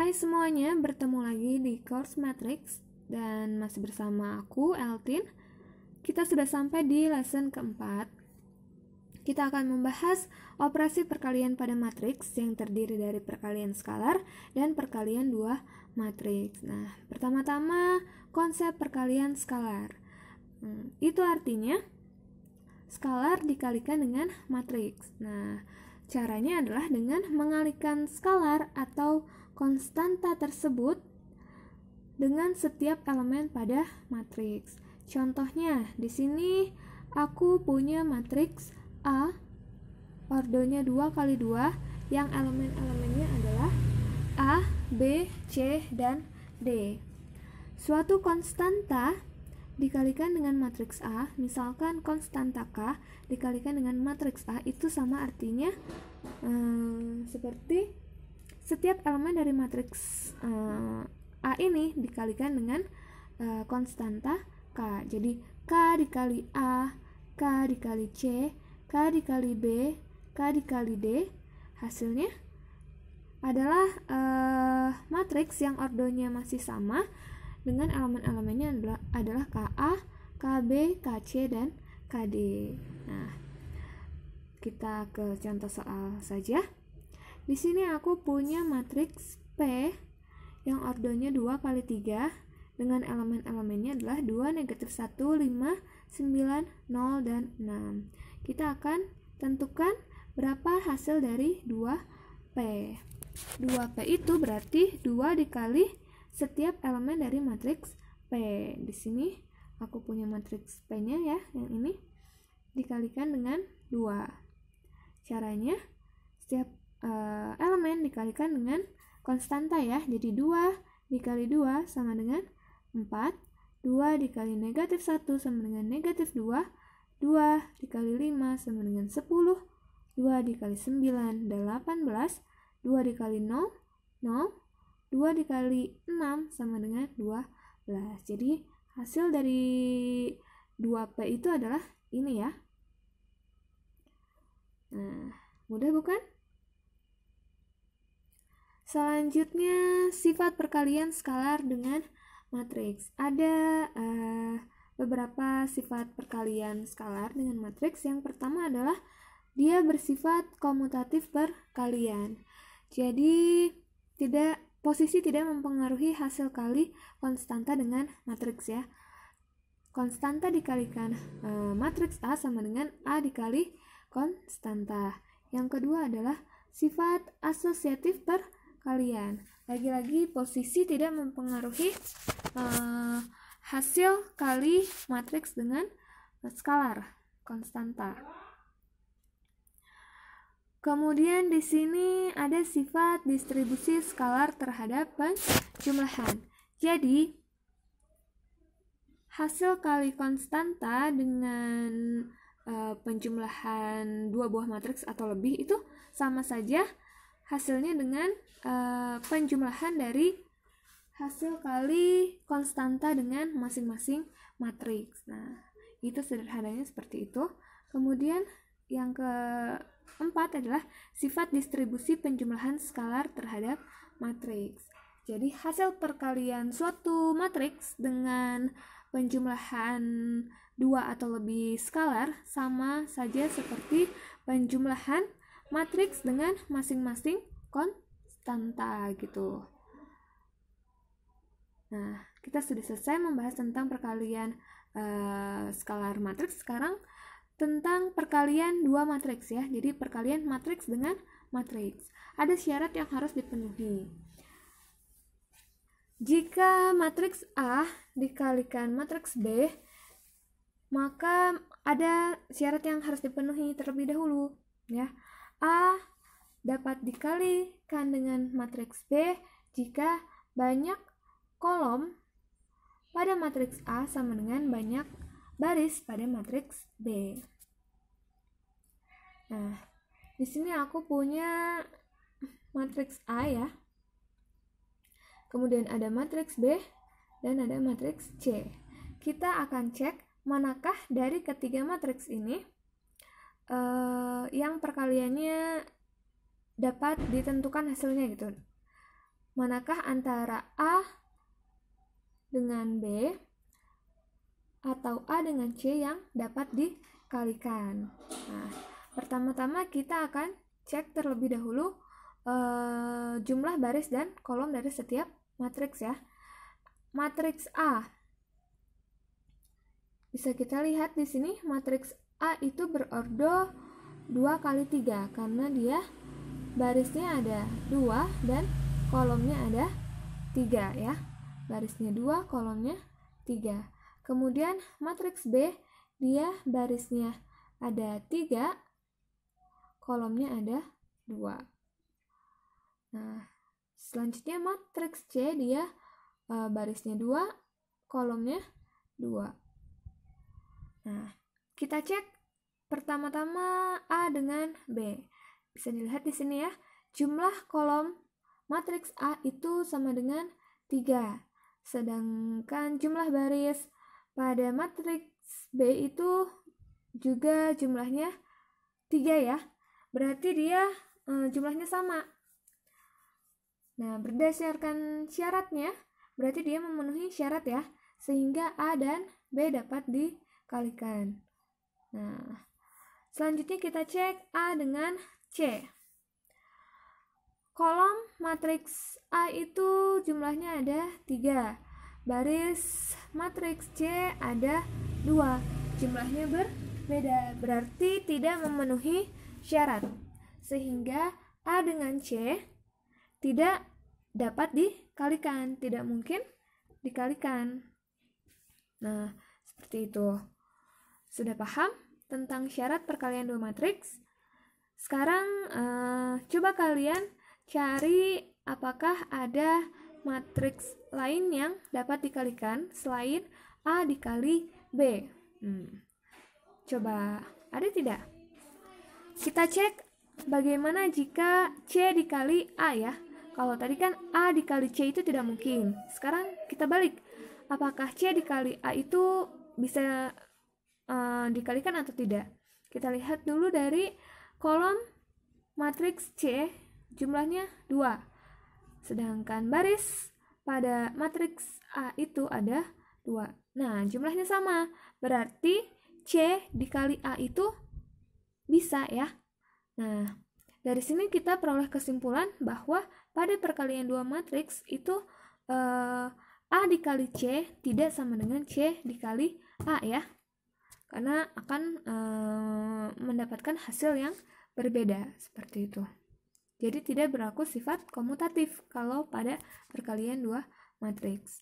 Hai semuanya, bertemu lagi di Course Matrix dan masih bersama aku, Eltin. Kita sudah sampai di lesson keempat. Kita akan membahas operasi perkalian pada matriks yang terdiri dari perkalian skalar dan perkalian dua matriks. Nah, pertama-tama konsep perkalian skalar. Hmm, itu artinya skalar dikalikan dengan matriks. Nah, caranya adalah dengan mengalikan skalar atau konstanta tersebut dengan setiap elemen pada matriks. Contohnya, di sini aku punya matriks A ordonya 2 kali 2 yang elemen-elemennya adalah A, B, C, dan D. Suatu konstanta dikalikan dengan matriks A, misalkan konstanta K dikalikan dengan matriks A itu sama artinya hmm, seperti setiap elemen dari matriks uh, eh, A ini dikalikan dengan uh, konstanta K. Jadi K dikali A, K dikali C, K dikali B, K dikali D. Hasilnya adalah uh, eh, matriks yang ordonya masih sama dengan elemen-elemennya adalah, adalah KA, KB, KC, dan KD. Nah, kita ke contoh soal saja. Di sini aku punya matriks P yang ordonya 2 kali 3 dengan elemen-elemennya adalah 2, negatif 1, 5, 9, 0, dan 6. Kita akan tentukan berapa hasil dari 2P. 2P itu berarti 2 dikali setiap elemen dari matriks P. Di sini aku punya matriks P-nya ya, yang ini dikalikan dengan 2. Caranya, setiap uh, elemen dikalikan dengan konstanta ya. Jadi 2 dikali 2 sama dengan 4. 2 dikali negatif 1 sama dengan negatif 2. 2 dikali 5 sama dengan 10. 2 dikali 9 adalah 18. 2 dikali 0, 0. 2 dikali 6 sama dengan 12. Jadi hasil dari 2P itu adalah ini ya. Nah, mudah bukan? Selanjutnya, sifat perkalian skalar dengan matriks. Ada uh, beberapa sifat perkalian skalar dengan matriks. Yang pertama adalah dia bersifat komutatif perkalian. Jadi, tidak posisi tidak mempengaruhi hasil kali konstanta dengan matriks ya. Konstanta dikalikan uh, eh, matriks A sama dengan A dikali konstanta. Yang kedua adalah sifat asosiatif perkalian kalian. Lagi-lagi posisi tidak mempengaruhi uh, hasil kali matriks dengan skalar konstanta. Kemudian di sini ada sifat distribusi skalar terhadap penjumlahan. Jadi hasil kali konstanta dengan uh, penjumlahan dua buah matriks atau lebih itu sama saja hasilnya dengan uh, penjumlahan dari hasil kali konstanta dengan masing-masing matriks. Nah, itu sederhananya seperti itu. Kemudian yang keempat adalah sifat distribusi penjumlahan skalar terhadap matriks. Jadi hasil perkalian suatu matriks dengan penjumlahan dua atau lebih skalar sama saja seperti penjumlahan matriks dengan masing-masing konstanta gitu. Nah, kita sudah selesai membahas tentang perkalian uh, skalar matriks. Sekarang tentang perkalian dua matriks ya. Jadi perkalian matriks dengan matriks. Ada syarat yang harus dipenuhi. Jika matriks A dikalikan matriks B, maka ada syarat yang harus dipenuhi terlebih dahulu ya. A dapat dikalikan dengan matriks B jika banyak kolom pada matriks A sama dengan banyak baris pada matriks B. Nah, di sini aku punya matriks A ya. Kemudian ada matriks B dan ada matriks C. Kita akan cek manakah dari ketiga matriks ini uh, yang perkaliannya dapat ditentukan hasilnya gitu. Manakah antara A dengan B atau A dengan C yang dapat dikalikan? Nah, pertama-tama kita akan cek terlebih dahulu uh, jumlah baris dan kolom dari setiap matriks ya. Matriks A bisa kita lihat di sini matriks A itu berordo 2 kali 3 karena dia barisnya ada 2 dan kolomnya ada 3 ya. Barisnya 2, kolomnya 3. Kemudian matriks B dia barisnya ada 3, kolomnya ada 2. Nah, selanjutnya matriks C dia eh, barisnya 2, kolomnya 2. Nah, kita cek pertama-tama A dengan B. Bisa dilihat di sini ya. Jumlah kolom matriks A itu sama dengan 3. Sedangkan jumlah baris pada matriks B itu juga jumlahnya 3 ya. Berarti dia e, jumlahnya sama. Nah, berdasarkan syaratnya, berarti dia memenuhi syarat ya, sehingga A dan B dapat dikalikan. Nah, selanjutnya kita cek A dengan C. Kolom matriks A itu jumlahnya ada 3. Baris matriks C ada 2. Jumlahnya berbeda, berarti tidak memenuhi syarat. Sehingga A dengan C tidak dapat dikalikan, tidak mungkin dikalikan. Nah, seperti itu. Sudah paham tentang syarat perkalian dua matriks? Sekarang uh, coba kalian cari apakah ada matriks lain yang dapat dikalikan selain A dikali B. Hmm. Coba ada tidak? Kita cek bagaimana jika C dikali A ya. Kalau tadi kan A dikali C itu tidak mungkin. Sekarang kita balik. Apakah C dikali A itu bisa uh, dikalikan atau tidak. Kita lihat dulu dari kolom matriks C jumlahnya 2. Sedangkan baris pada matriks A itu ada 2. Nah, jumlahnya sama. Berarti C dikali A itu bisa ya. Nah, dari sini kita peroleh kesimpulan bahwa pada perkalian dua matriks itu eh, A dikali C tidak sama dengan C dikali A ya karena akan uh, mendapatkan hasil yang berbeda seperti itu. Jadi tidak berlaku sifat komutatif kalau pada perkalian dua matriks.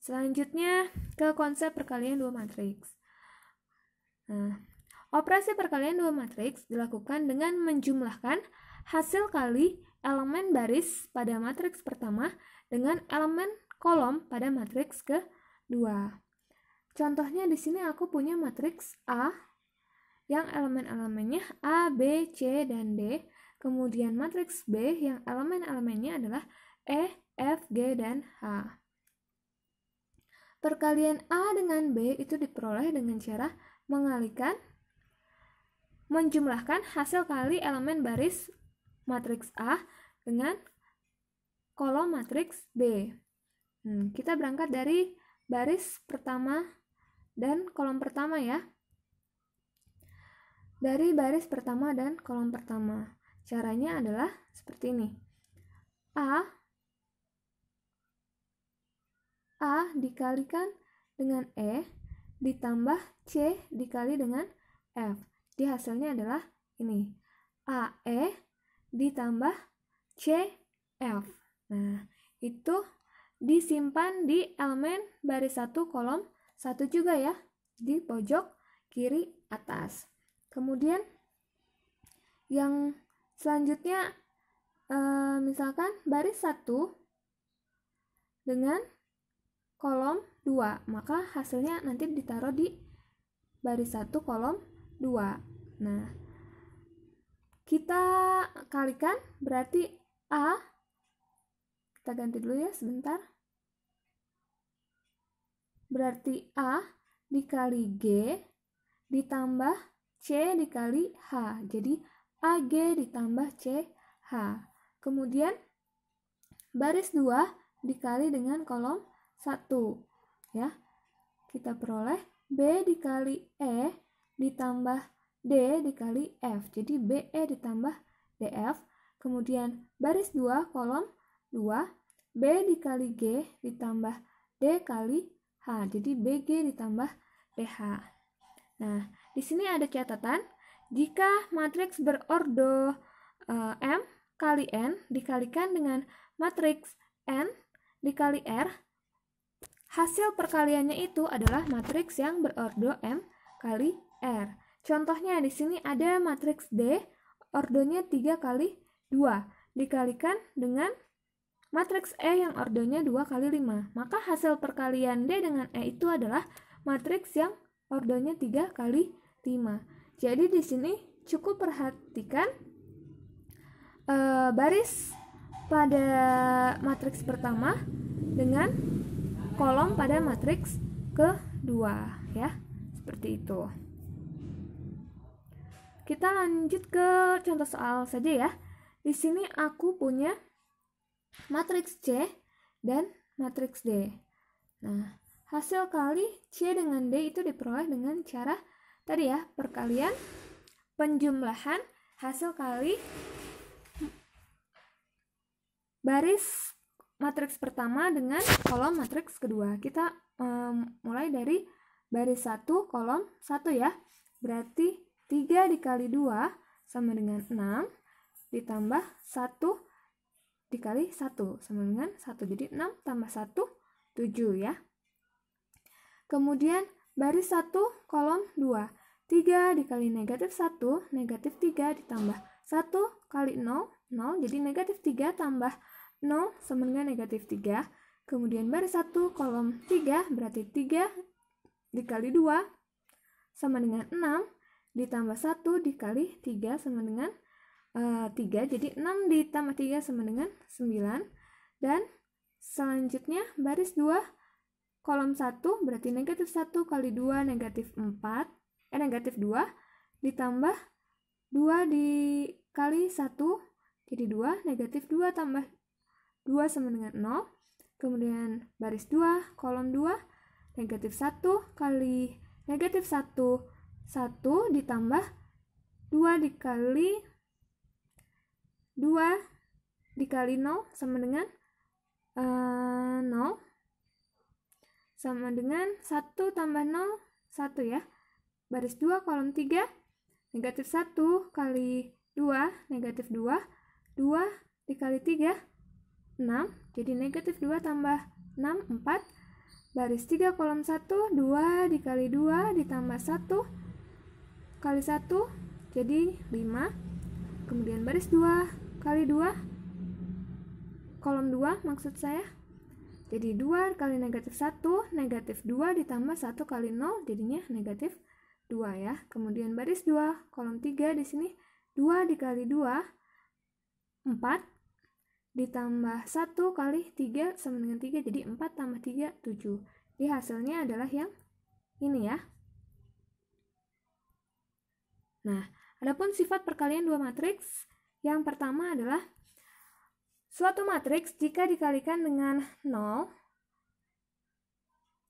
Selanjutnya ke konsep perkalian dua matriks. Nah, operasi perkalian dua matriks dilakukan dengan menjumlahkan hasil kali elemen baris pada matriks pertama dengan elemen kolom pada matriks kedua. Contohnya di sini aku punya matriks A yang elemen-elemennya A, B, C, dan D. Kemudian matriks B yang elemen-elemennya adalah E, F, G, dan H. Perkalian A dengan B itu diperoleh dengan cara mengalikan, menjumlahkan hasil kali elemen baris matriks A dengan kolom matriks B. Hmm, kita berangkat dari baris pertama dan kolom pertama ya. Dari baris pertama dan kolom pertama. Caranya adalah seperti ini. A A dikalikan dengan E ditambah C dikali dengan F. Jadi hasilnya adalah ini. a e ditambah c f Nah, itu disimpan di elemen baris 1 kolom satu juga ya di pojok kiri atas. Kemudian yang selanjutnya e, misalkan baris satu dengan kolom 2, maka hasilnya nanti ditaruh di baris satu kolom 2. Nah, kita kalikan berarti A kita ganti dulu ya sebentar. Berarti A dikali G ditambah C dikali H. Jadi AG ditambah CH. Kemudian baris 2 dikali dengan kolom 1. Ya. Kita peroleh B dikali E ditambah D dikali F. Jadi BE ditambah DF. Kemudian baris 2 kolom 2. B dikali G ditambah D kali H. Jadi BG ditambah PH. Nah, di sini ada catatan, jika matriks berordo uh, M kali N dikalikan dengan matriks N dikali R, hasil perkaliannya itu adalah matriks yang berordo M kali R. Contohnya di sini ada matriks D, ordonya 3 kali 2, dikalikan dengan matriks E yang ordonya 2 kali 5. Maka hasil perkalian D dengan E itu adalah matriks yang ordonya 3 kali 5. Jadi di sini cukup perhatikan e, baris pada matriks pertama dengan kolom pada matriks kedua ya. Seperti itu. Kita lanjut ke contoh soal saja ya. Di sini aku punya matriks C dan matriks D. Nah, hasil kali C dengan D itu diperoleh dengan cara tadi ya, perkalian, penjumlahan, hasil kali baris matriks pertama dengan kolom matriks kedua. Kita um, mulai dari baris 1 kolom 1 ya. Berarti 3 dikali 2 sama dengan 6 ditambah 1 dikali 1 sama dengan 1. Jadi 6 tambah 1, 7 ya. Kemudian baris 1, kolom 2. 3 dikali negatif 1, negatif 3 ditambah 1 kali 0, 0. Jadi negatif 3 tambah 0 sama dengan negatif 3. Kemudian baris 1, kolom 3, berarti 3 dikali 2 sama dengan 6, ditambah 1 dikali 3 sama dengan 3 eh, jadi 6 ditambah 3 sama dengan 9 dan selanjutnya baris 2 kolom 1 berarti negatif 1 kali 2 negatif 4 eh negatif 2 ditambah 2 dikali 1 jadi 2 negatif 2 tambah 2 sama dengan 0 kemudian baris 2 kolom 2 negatif 1 kali negatif 1 1 ditambah 2 dikali 2 dikali 0 sama dengan uh, eh, 0 sama dengan 1 tambah 0 1 ya baris 2 kolom 3 negatif 1 kali 2 negatif 2 2 dikali 3 6 jadi negatif 2 tambah 6 4 baris 3 kolom 1 2 dikali 2 ditambah 1 kali 1 jadi 5 kemudian baris 2 kali 2 kolom 2 maksud saya jadi 2 kali negatif 1 negatif 2 ditambah 1 kali 0 jadinya negatif 2 ya kemudian baris 2 kolom 3 di sini 2 dikali 2 4 ditambah 1 kali 3 sama dengan 3 jadi 4 tambah 3 7 jadi hasilnya adalah yang ini ya nah adapun sifat perkalian dua matriks yang pertama adalah suatu matriks jika dikalikan dengan 0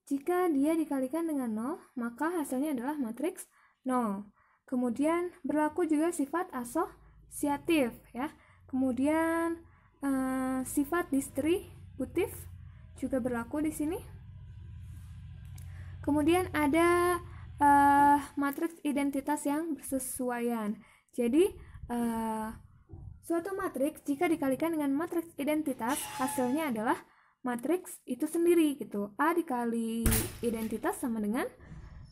jika dia dikalikan dengan 0 maka hasilnya adalah matriks 0. Kemudian berlaku juga sifat asosiatif ya. Kemudian eh, sifat distributif juga berlaku di sini. Kemudian ada eh, matriks identitas yang bersesuaian. Jadi eh, Suatu matriks jika dikalikan dengan matriks identitas, hasilnya adalah matriks itu sendiri gitu. A dikali identitas sama dengan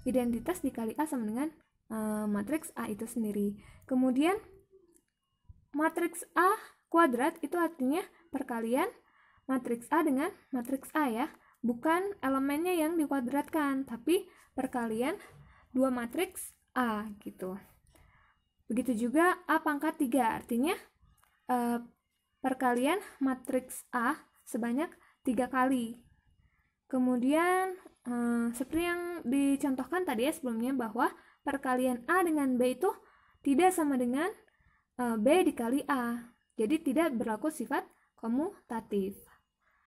identitas dikali A sama dengan uh, matriks A itu sendiri. Kemudian matriks A kuadrat itu artinya perkalian matriks A dengan matriks A ya. Bukan elemennya yang dikuadratkan, tapi perkalian dua matriks A gitu. Begitu juga A pangkat 3 artinya uh, perkalian matriks A sebanyak tiga kali. Kemudian uh, seperti yang dicontohkan tadi ya sebelumnya bahwa perkalian A dengan B itu tidak sama dengan uh, B dikali A. Jadi tidak berlaku sifat komutatif.